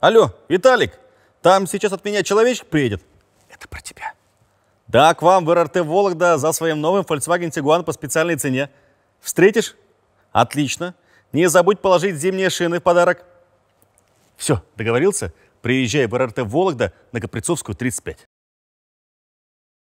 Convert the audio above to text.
Алло, Виталик, там сейчас от меня человечек приедет. Это про тебя. Да, к вам в РРТ «Вологда» за своим новым Volkswagen Tiguan по специальной цене. Встретишь? Отлично. Не забудь положить зимние шины в подарок. Все, договорился? Приезжай в РРТ «Вологда» на Каприцовскую, 35.